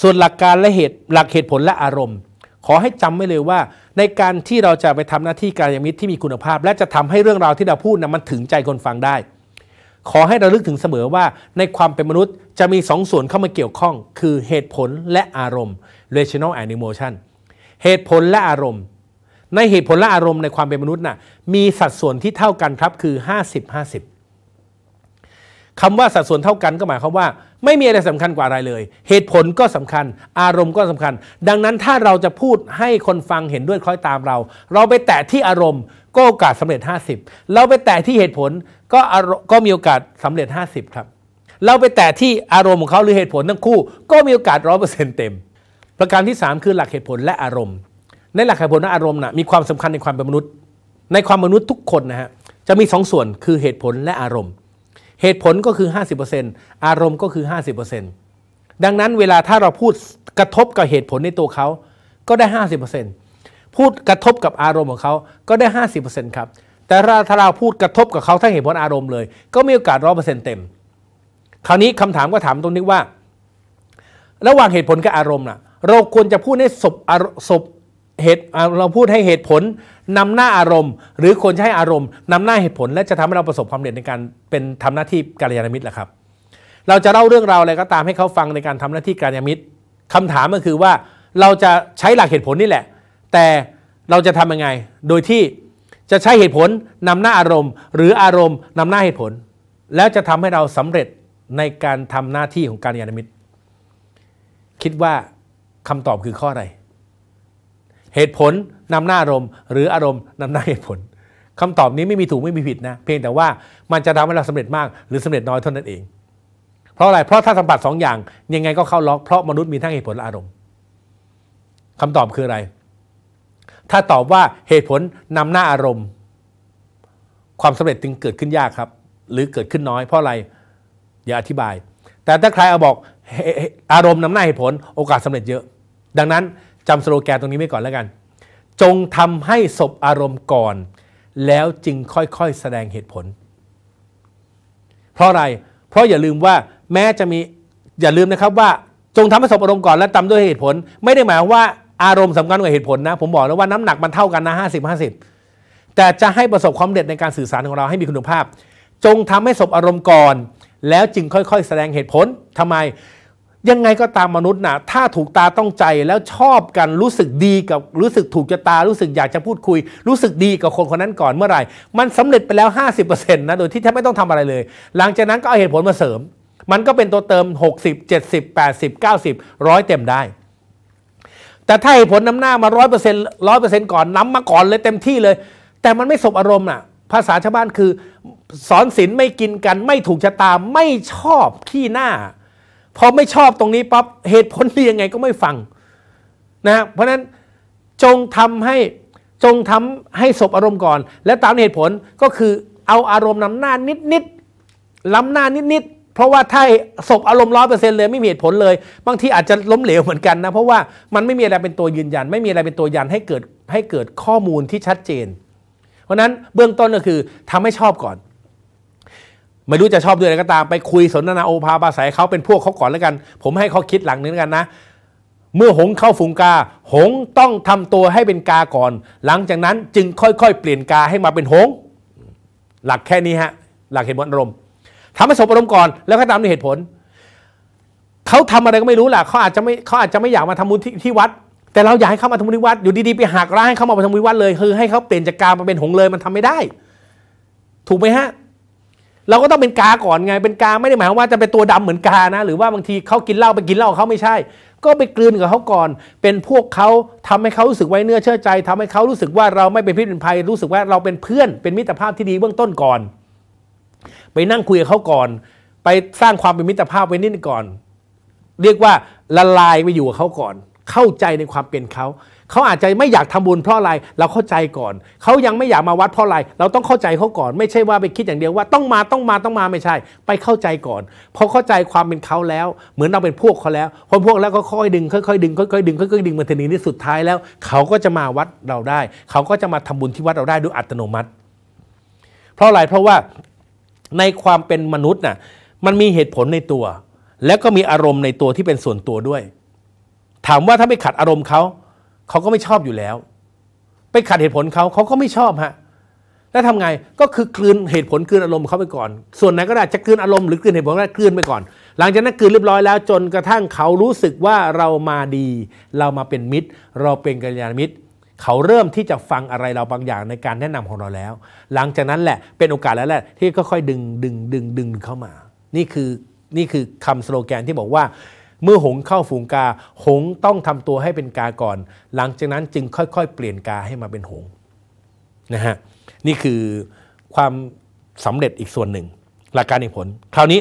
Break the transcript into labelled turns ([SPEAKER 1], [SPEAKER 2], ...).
[SPEAKER 1] ส่วนหลักการและเหตุหลักเหตุผลและอารมณ์ ขอให้จำไว้เลยว่าในการที่เราจะไปทำหน้าที่การยมิตรที่มีคุณภาพ และจะทำให้เรื่องราวที่เราพูดนะมันถึงใจคนฟังได้ ขอให้เราลึกถึงเสมอว่าในความเป็นมนุษย์จะมี2สส่วนเข้ามาเกี่ยวข้อง คือเหตุผลและอารมณ์ rational and emotion เหตุผลและอารมณ์ ในเหตุผลและอารมณ์ในความเป็นมนุษย์นะ่ะมีสัดส่วนที่เท่ากันครับคือ 50 50คำว่าสัดส่วนเท่ากันก็หมายความว่าไม่มีอะไรสำคัญกว่าอะไรเลย เหตุผลก็สำคัญ อารมณ์ก็สำคัญ ดังนั้นถ้าเราจะพูดให้คนฟังเห็นด้วยคล้อยตามเรา เราไปแตะที่อารมณ์ก็โอกาสสาเร็จ 50 เราไปแตะที่เหตุผลก็ก็มีโอกาสสำเร็จ 50 ครับ เราไปแตะที่อารมณ์ของเขาหรือเหตุผลทั้งคู่ ก็มีโอกาสร้อยเปอร์เซ็นต์เต็ม ประการที่ 3 คือหลักเหตุผลและอารมณ์ ในหลักเหตุผลและอารมณ์นะมีความสำคัญในความเป็นมนุษย์ ในความมนุษย์ทุกคนนะฮะจะมี2สส่วนคือเหตุผลและอารมณ์เหตุผลก็คือ 50%อารมณ์ก็คือ50%ดังนั้นเวลาถ้าเราพูดกระทบกับเหตุผลในตัวเขาก็ได้ 50%พูดกระทบกับอารมณ์ของเขาก็ได้ 50%ครับแต่ถ้าเราพูดกระทบกับเขาทั้งเหตุผลอารมณ์เลย ก็มีโอกาสร้อยเปอร์เซ็นต์เต็มคราวนี้คำถามก็ถามตรงนี้ว่า ระหว่างเหตุผลกับอารมณ์น่ะเราควรจะพูดในศพศพเหตุเราพูดให้เหตุผลนำหน้าอารมณ์ หรือคนใช้อารมณ์นำหน้าเหตุผลและจะทำให้เราประสบความสำเร็จในการเป็นทำหน้าที่การยานมิตรแหละครับเราจะเล่าเรื่องราวอะไร ก็ตามให้เขาฟังในการทำหน้าที่การยานมิตรคำถามก็คือว่าเราจะใช้หลักเหตุผลนี่แหละ แต่เราจะทำยังไงโดยที่จะใช้เหตุผลนำหน้าอารมณ์ หรืออารมณ์นำหน้าเหตุผล แล้วจะทำให้เราสำเร็จในการทำหน้าที่ของการยานมิตรคิดว่าคำตอบคือข้ออะไรเหตุผลนำหน้าอารมณ์ หรืออารมณ์นำหน้าเหตุผลคำตอบนี้ไม่มีถูกไม่มีผิดนะเพียงแต่ว่ามันจะทำให้เราสำเร็จมาก หรือสำเร็จน้อยเท่านั้นเอง เพราะอะไรเพราะถ้าสัมผัสสองอย่างยังไงก็เข้าล็อกเพราะมนุษย์มีทั้งเหตุผลและอารมณ์คำตอบคืออะไร ถ้าตอบว่าเหตุผลนำหน้าอารมณ์ ความสำเร็จจึงเกิดขึ้นยากครับ หรือเกิดขึ้นน้อยเพราะอะไรอย่าอธิบาย แต่ถ้าใครเอาบอกอารมณ์นำหน้าเหตุผล โอกาสสำเร็จเยอะ ดังนั้นจำสโลแกนตรงนี้ไว้ก่อนแล้วกัน จงทำให้สบอารมณ์ก่อน แล้วจึงค่อย ๆ แสดงเหตุผล เพราะอะไร เพราะอย่าลืมว่าแม้จะมีอย่าลืมนะครับว่า จงทำให้สบอารมณ์ก่อนแลวตามด้วยเหตุผล ไม่ได้หมายว่าอารมณ์สำคัญกว่าเหตุผลนะ ผมบอกแล้วว่าน้ำหนักมันเท่ากันนะห้าสิบห้าสิบแต่จะให้ประสบความเด็ดในการสื่อสารของเราให้มีคุณภาพ จงทำให้สบอารมณ์ก่อน แล้วจึงค่อย ๆ แสดงเหตุผลทำไมยังไงก็ตามมนุษย์นะถ้าถูกตาต้องใจแล้วชอบกันรู้สึกดีกับรู้สึกถูกจะตา รู้สึกอยากจะพูดคุยรู้สึกดีกับคนคนนั้นก่อนเมื่อไหร่ มันสำเร็จไปแล้ว 50%นะโดยที่แทบไม่ต้องทำอะไรเลย หลังจากนั้นก็เอาเหตุผลมาเสริม มันก็เป็นตัวเติม60 70 80 90 100 เต็มได้ แต่ถ้าเหตุผลนำหน้ามา 100% 100%ก่อนน้ำมาก่อนเลยเต็มที่เลย แต่มันไม่สบอารมณ์น่ะภาษาชาวบ้านคือสอนศีลไม่กินกัน ไม่ถูกชะตาไม่ชอบขี้หน้าพอไม่ชอบตรงนี้ปั๊บเหตุผลดียังไงก็ไม่ฟังนะเพราะนั้นจงทำให้จงทำให้สบอารมณ์ก่อนและตามเหตุผลก็คือ เอาอารมณ์นำหน้านิดนิดล้ำหน้านิดนิดเพราะว่าถ้าสบอารมณ์ร้อยเปอร์เซ็นต์เลยไม่มีเหตุผลเลย บางทีอาจจะล้มเหลวเหมือนกันนะเพราะว่ามันไม่มีอะไรเป็นตัวยืนยันไม่มีอะไรเป็นตัวยันให้เกิดให้เกิดข้อมูลที่ชัดเจน เพราะนั้นเบื้องต้นก็คือทำให้ชอบก่อนไม่รู้จะชอบด้วยอะไรก็ตามไปคุยสนทนาโอภาปาศัยเขาเป็นพวกเขาก่อนแล้วกัน ผมให้เขาคิดหลังนึงกันนะ เมื่อหงเข้าฝูงกา หงต้องทำตัวให้เป็นกาก่อน หลังจากนั้นจึงค่อยๆเปลี่ยนกาให้มาเป็นหงหลักแค่นี้ฮะ หลักเหตุผลอารมณ์ทำให้สบอารมณ์ก่อนแล้วก็ตามด้วยเหตุผลเขาทำอะไรก็ไม่รู้แหละเขาอาจจะไม่เขาอาจจะไม่อยากมาทำบุญที่วัด แต่เราอยากให้เขามาทำบุญที่วัดอยู่ดีๆไปหักร้างให้เขามาทำบุญที่วัดเลยคือให้เขาเปลี่ยนจากกามาเป็นหงเลยมันทำไม่ได้ ถูกไหมฮะเราก็ต้องเป็นกาก่อนไง เป็นกาไม่ได้หมายคว่าจะเป็นตัวดำเหมือนกานะ หรือว่าบางทีเขากินเหล้าไปกินเหล้าเขาไม่ใช่ ก็ไปกลืนกับเขาก่อน เป็นพวกเขาทำให้เขารู้สึกไว้เนื้อเชื่อใจ ทำให้เขารู้สึกว่าเราไม่เป็นพิษเป็นภัยรู้สึกว่าเราเป็นเพื่อนเป็นมิตรภาพที่ดีเบื้องต้นก่อน ไปนั่งคุยกับเขาก่อน ไปสร้างความเป็นมิตรภาพไว้นิดก่อน เรียกว่าละลายไปอยู่กับเขาก่อน เข้าใจในความเป็นเขาเขาอาจจะไม่อยากทำบุญเพราะอะไร เราเข้าใจก่อน เขายังไม่อยากมาวัดเพราะอะไร เราต้องเข้าใจเขาก่อน ไม่ใช่ว่าไปคิดอย่างเดียวว่าต้องมาต้องมาต้องมาไม่ใช่ ไปเข้าใจก่อนพอเข้าใจความเป็นเขาแล้ว เหมือนเราเป็นพวกเขาแล้วคนพวกแล้วก็ค่อยดึงค่อยๆดึงค่อยๆดึงค่อยๆดึงมาถึงนี้นี่สุดท้ายแล้ว เขาก็จะมาวัดเราได้ เขาก็จะมาทำบุญที่วัดเราได้ด้วยอัตโนมัติ เพราะอะไร เพราะว่าในความเป็นมนุษย์น่ะ มันมีเหตุผลในตัว แล้วก็มีอารมณ์ในตัวที่เป็นส่วนตัวด้วย ถามว่าถ้าไม่ขัดอารมณ์เขาเขาก็ไม่ชอบอยู่แล้ว ไปขัดเหตุผลเขาเขาก็ไม่ชอบฮะแล้วทำไงก็คือกลืนเหตุผลกลืนอารมณ์เขาไปก่อน ส่วนไหนก็ได้จะกลืนอารมณ์หรือกลืนเหตุผลก็ได้กลืนไปก่อน หลังจากนั้นกลืนเรียบร้อยแล้ว จนกระทั่งเขารู้สึกว่าเรามาดี เรามาเป็นมิตร เราเป็นกัลยาณมิตร เขาเริ่มที่จะฟังอะไรเราบางอย่างในการแนะนำของเราแล้ว หลังจากนั้นแหละเป็นโอกาสแล้วแหละที่ค่อยๆดึงดึงดึงดึงเข้ามา นี่คือนี่คือคำสโลแกนที่บอกว่าเมื่อหงเข้าฝูงกา หงต้องทำตัวให้เป็นกาก่อน หลังจากนั้นจึงค่อย ๆ เปลี่ยนกาให้มาเป็นหงนะฮะ นี่คือความสำเร็จอีกส่วนหนึ่ง หลักการอีกผล คราวนี้